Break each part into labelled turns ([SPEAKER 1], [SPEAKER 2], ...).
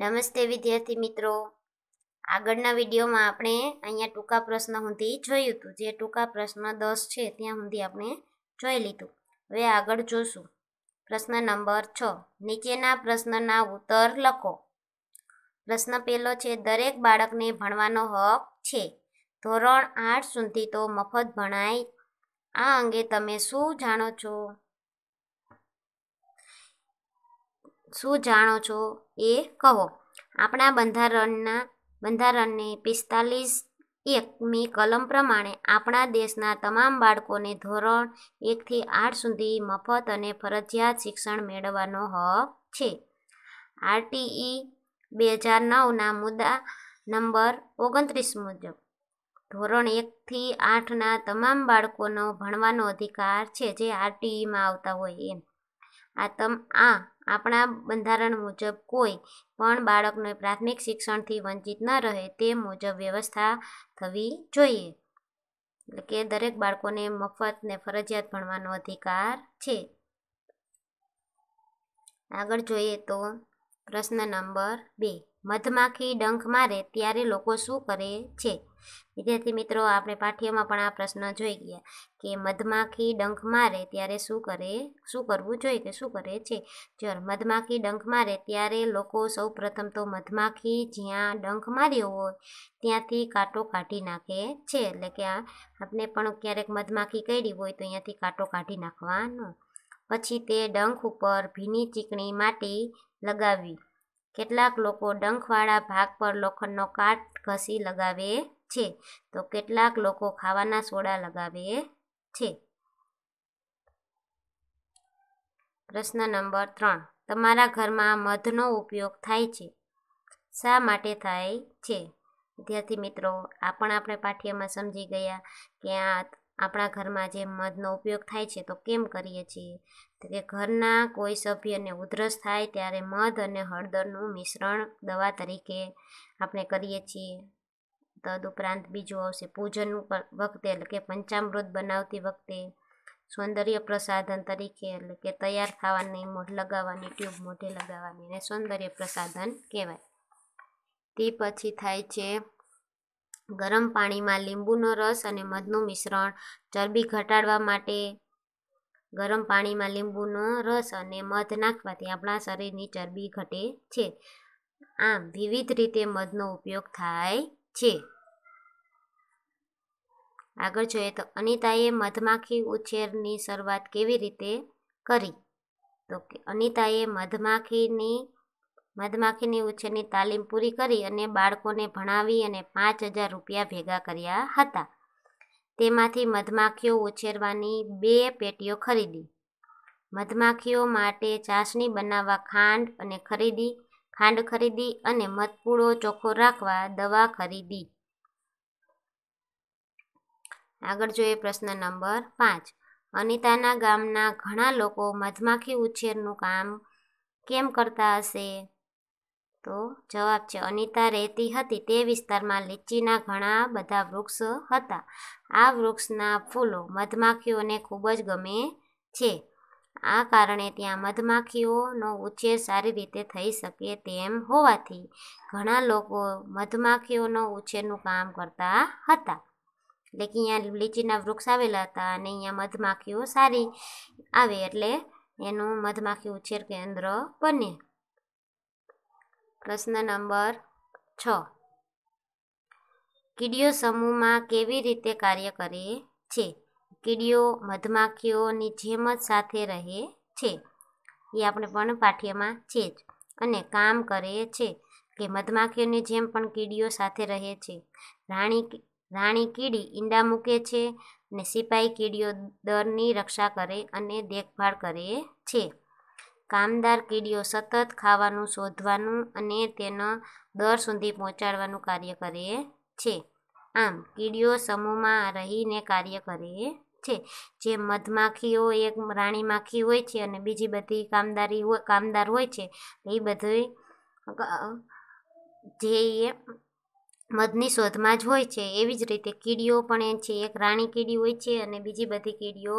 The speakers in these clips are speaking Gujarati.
[SPEAKER 1] નમસ્તે વિદ્યાર્થી મિત્રો આગળના વિડીયોમાં આપણે અહીંયા ટૂંકા પ્રશ્ન સુધી જોયું હતું જે ટૂંકા પ્રશ્ન દસ છે ત્યાં સુધી આપણે જોઈ લીધું હવે આગળ જોશું પ્રશ્ન નંબર છ નીચેના પ્રશ્નના ઉત્તર લખો પ્રશ્ન પહેલો છે દરેક બાળકને ભણવાનો હક છે ધોરણ આઠ સુધી તો મફત ભણાય આ અંગે તમે શું જાણો છો શું જાણો છો એ કહો આપણા બંધારણના બંધારણની પિસ્તાલીસ એકમી કલમ પ્રમાણે આપણા દેશના તમામ બાળકોને ધોરણ એકથી આઠ સુધી મફત અને ફરજિયાત શિક્ષણ મેળવવાનો હક છે આરટીઈ બે હજાર નવના મુદ્દા નંબર ઓગણત્રીસ મુજબ ધોરણ એકથી આઠના તમામ બાળકોનો ભણવાનો અધિકાર છે જે આરટીઈમાં આવતા હોય એમ આ તમ આ આપણા બંધારણ મુજબ કોઈ પણ બાળકને પ્રાથમિક શિક્ષણથી વંચિત ન રહે તે મુજબ વ્યવસ્થા થવી જોઈએ એટલે કે દરેક બાળકોને મફત ને ફરજિયાત ભણવાનો અધિકાર છે આગળ જોઈએ તો પ્રશ્ન નંબર બે મધમાખી ડંખ મારે ત્યારે લોકો શું કરે છે વિદ્યાર્થી મિત્રો આપણે પાઠ્યમાં પણ આ પ્રશ્ન જોઈ ગયા કે મધમાખી ડંખ મારે ત્યારે શું કરે શું કરવું જોઈએ કે શું કરે છે જો મધમાખી ડંખ મારે ત્યારે લોકો સૌ પ્રથમ તો મધમાખી જ્યાં ડંખ માર્યો હોય ત્યાંથી કાંટો કાઢી નાખે છે એટલે કે આપણે પણ ક્યારેક મધમાખી કરી હોય તો અહીંયાથી કાંટો કાઢી નાખવાનો પછી તે ડંખ ઉપર ભીની ચીકણી માટી લગાવી કેટલાક લોકો ડંખવાળા ભાગ પર લોખંડનો કાટ ઘસી લગાવે છે તો કેટલાક લોકો ખાવાના સોડા લગાવે છે પ્રશ્ન નંબર ત્રણ તમારા ઘરમાં મધનો ઉપયોગ થાય છે શા માટે થાય છે વિદ્યાર્થી મિત્રો આ પણ આપણે પાઠ્યમાં સમજી ગયા કે આ આપણા ઘરમાં જે મધનો ઉપયોગ થાય છે તો કેમ કરીએ છીએ તો કે ઘરના કોઈ સભ્યને ઉધરસ થાય ત્યારે મધ અને હળદરનું મિશ્રણ દવા તરીકે આપણે કરીએ છીએ તદુપરાંત બીજું આવશે પૂજન વખતે એટલે કે પંચામૃત બનાવતી વખતે સૌંદર્ય પ્રસાધન તરીકે એટલે કે તૈયાર થવાની મોઢ લગાવવાની ટ્યુબ મોઢે લગાવવાની અને સૌંદર્ય પ્રસાધન કહેવાય તે પછી થાય છે ગરમ પાણીમાં લીંબુનો રસ અને મધનું મિશ્રણ ચરબી ઘટાડવા માટે ગરમ પાણીમાં લીંબુનો રસ અને મધ નાખવાથી આપણા શરીરની ચરબી ઘટે છે આમ વિવિધ રીતે મધનો ઉપયોગ થાય છે આગળ જોઈએ તો અનિતાએ મધમાખી ઉછેરની શરૂઆત કેવી રીતે કરી તો કે અનિતાએ મધમાખીની મધમાખીની ઉછેરની તાલીમ પૂરી કરી અને બાળકોને ભણાવી અને પાંચ હજાર રૂપિયા ભેગા કર્યા હતા તેમાંથી મધમાખીઓ ઉછેરવાની બે પેટીઓ ખરીદી મધમાખીઓ માટે ચાસણી બનાવવા ખાંડ અને ખરીદી ખાંડ ખરીદી અને મધપૂડો ચોખ્ખો રાખવા દવા ખરીદી આગળ જોઈએ પ્રશ્ન નંબર પાંચ અનિતાના ગામના ઘણા લોકો મધમાખી ઉછેરનું કામ કેમ કરતા હશે તો જવાબ છે અનિતા રહેતી હતી તે વિસ્તારમાં લીચીના ઘણા બધા વૃક્ષ હતા આ વૃક્ષના ફૂલો મધમાખીઓને ખૂબ જ ગમે છે આ કારણે ત્યાં મધમાખીઓનો ઉછેર સારી રીતે થઈ શકે તેમ હોવાથી ઘણા લોકો મધમાખીઓનો ઉછેરનું કામ કરતા હતા એટલે કે અહીંયા લીચીના વૃક્ષ આવેલા હતા અને અહીંયા મધમાખીઓ સારી આવે એટલે એનું મધમાખી ઉછેર કેન્દ્ર બને પ્રશ્ન નંબર છ કીડીઓ સમૂહમાં કેવી રીતે કાર્ય કરે છે કીડીઓ મધમાખીઓની જેમ જ સાથે રહે છે એ આપણે પણ પાઠ્યમાં છે જ અને કામ કરે છે કે મધમાખીઓની જેમ પણ કીડીઓ સાથે રહે છે રાણી રાણી કીડી ઈંડા મૂકે છે ને સિપાઈ કીડીઓ દરની રક્ષા કરે અને દેખભાળ કરે છે કામદાર કીડીઓ સતત ખાવાનું શોધવાનું અને તેનો દર સુધી પહોંચાડવાનું કાર્ય કરે છે આમ કીડીઓ સમૂહમાં રહીને કાર્ય કરે છે જે મધમાખીઓ એક રાણી માખી હોય છે અને બીજી બધી કામદારી કામદાર હોય છે એ બધી જે મધની શોધમાં જ હોય છે એવી જ રીતે કીડીઓ પણ એ છે એક રાણી કીડી હોય છે અને બીજી બધી કીડીઓ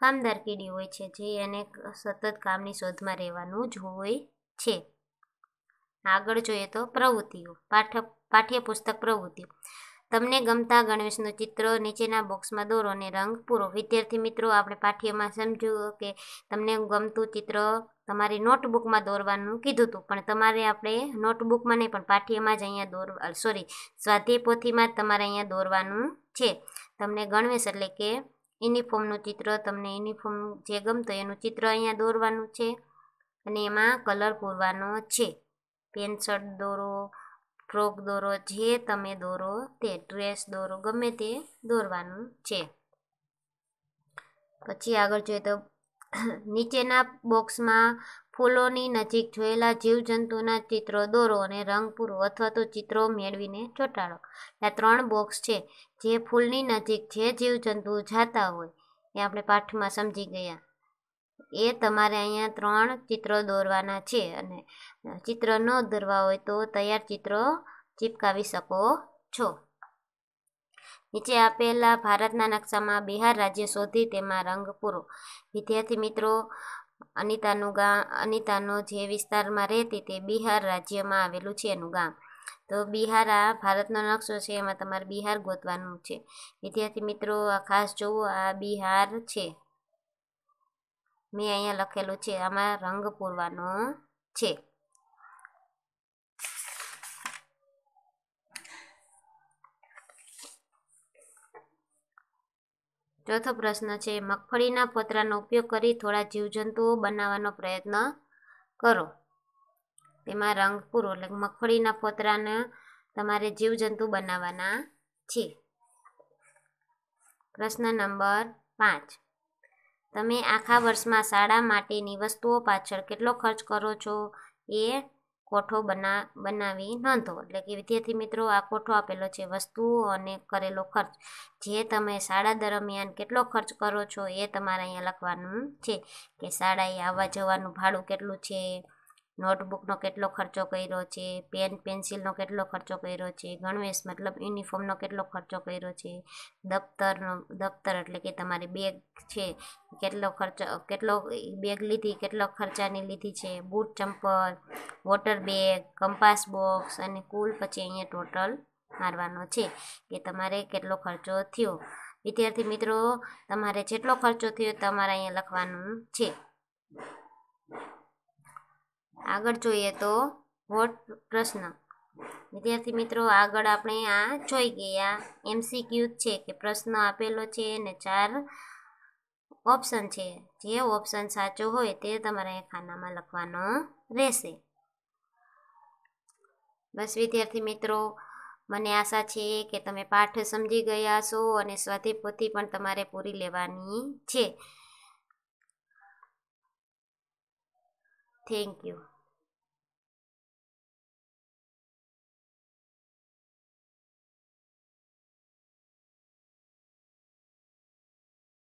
[SPEAKER 1] કામદાર કીડી હોય છે જે એને સતત કામની શોધમાં રહેવાનું જ હોય છે આગળ જોઈએ તો પ્રવૃત્તિઓ પાઠક પાઠ્યપુસ્તક પ્રવૃત્તિઓ તમને ગમતા ગણેશનું ચિત્ર નીચેના બોક્સમાં દોરો અને રંગ પૂરો વિદ્યાર્થી મિત્રો આપણે પાઠ્યમાં સમજ્યું કે તમને ગમતું ચિત્ર તમારી નોટબુકમાં દોરવાનું કીધું હતું પણ તમારે આપણે નોટબુકમાં નહીં પણ પાઠ્યમાં જ અહીંયા દોર સોરી સ્વાધ્યાય પોથીમાં તમારે અહીંયા દોરવાનું છે તમને ગણવેશ એટલે કે યુનિફોર્મનું ચિત્ર તમને યુનિફોર્મ જે ગમતો એનું ચિત્ર અહીંયા દોરવાનું છે અને એમાં કલર પૂરવાનો છે પેન્સલ દોરો ફ્રોક દોરો જે તમે દોરો તે ડ્રેસ દોરો ગમે તે દોરવાનું છે પછી આગળ જોઈએ તો નીચેના બોક્સમાં ફૂલોની નજીક જોયેલા જીવજંતુના ચિત્રો દોરો અને રંગ પૂરો અથવા તો ચિત્રો મેળવીને ચોંટાડો આ ત્રણ બોક્સ છે જે ફૂલની નજીક જે જીવજંતુ જાતા હોય એ આપણે પાઠમાં સમજી ગયા એ તમારે અહીંયા ત્રણ ચિત્રો દોરવાના છે અને ચિત્ર ન દોરવા હોય તો તૈયાર ચિત્રો ચીપકાવી શકો છો નીચે આપેલા ભારતના નકશામાં બિહાર રાજ્ય શોધી તેમાં રંગ પૂરો વિદ્યાર્થી મિત્રો અનિતાનું ગામ અનિતાનો જે વિસ્તારમાં રહેતી તે બિહાર રાજ્યમાં આવેલું છે એનું ગામ તો બિહાર આ ભારતનો નકશો છે એમાં તમારે બિહાર ગોતવાનું છે વિદ્યાર્થી મિત્રો આ ખાસ જોવો આ બિહાર છે મેં અહીંયા લખેલું છે આમાં રંગ પૂરવાનો છે ચોથો પ્રશ્ન છે મગફળીના પોતરાનો ઉપયોગ કરી થોડા જીવજંતુઓ બનાવવાનો પ્રયત્ન કરો તેમાં રંગ પૂરો એટલે મગફળીના પોતરાને તમારે જીવજંતુ બનાવવાના છે પ્રશ્ન નંબર પાંચ તમે આખા વર્ષમાં શાળા માટેની વસ્તુઓ પાછળ કેટલો ખર્ચ કરો છો એ કોઠો બના બનાવી નોંધો એટલે કે વિદ્યાર્થી મિત્રો આ કોઠો આપેલો છે વસ્તુઓ અને કરેલો ખર્ચ જે તમે શાળા દરમિયાન કેટલો ખર્ચ કરો છો એ તમારે અહીંયા લખવાનું છે કે શાળાએ આવવા જવાનું ભાડું કેટલું છે નોટબુકનો કેટલો ખર્ચો કર્યો છે પેન પેન્સિલનો કેટલો ખર્ચો કર્યો છે ગણવેશ મતલબ યુનિફોર્મનો કેટલો ખર્ચો કર્યો છે દફતરનો દફતર એટલે કે તમારી બેગ છે કેટલો ખર્ચો કેટલો બેગ લીધી કેટલો ખર્ચાની લીધી છે બૂટ ચંપલ વોટર બેગ કંપાસ બોક્સ અને કુલ પછી અહીંયા ટોટલ મારવાનો છે કે તમારે કેટલો ખર્ચો થયો વિદ્યાર્થી મિત્રો તમારે જેટલો ખર્ચો થયો તમારે અહીંયા લખવાનું છે આગળ જોઈએ તો વોટ પ્રશ્ન વિદ્યાર્થી મિત્રો આગળ આપણે આ જોઈ ગયા એમસીક્યુ છે કે પ્રશ્ન આપેલો છે અને ચાર ઓપ્શન છે જે ઓપ્શન સાચો હોય તે તમારે ખાનામાં લખવાનો રહેશે બસ વિદ્યાર્થી મિત્રો મને આશા છે કે તમે પાઠ સમજી ગયા છો અને સ્વાધ્યાય પણ તમારે પૂરી લેવાની છે Thank you.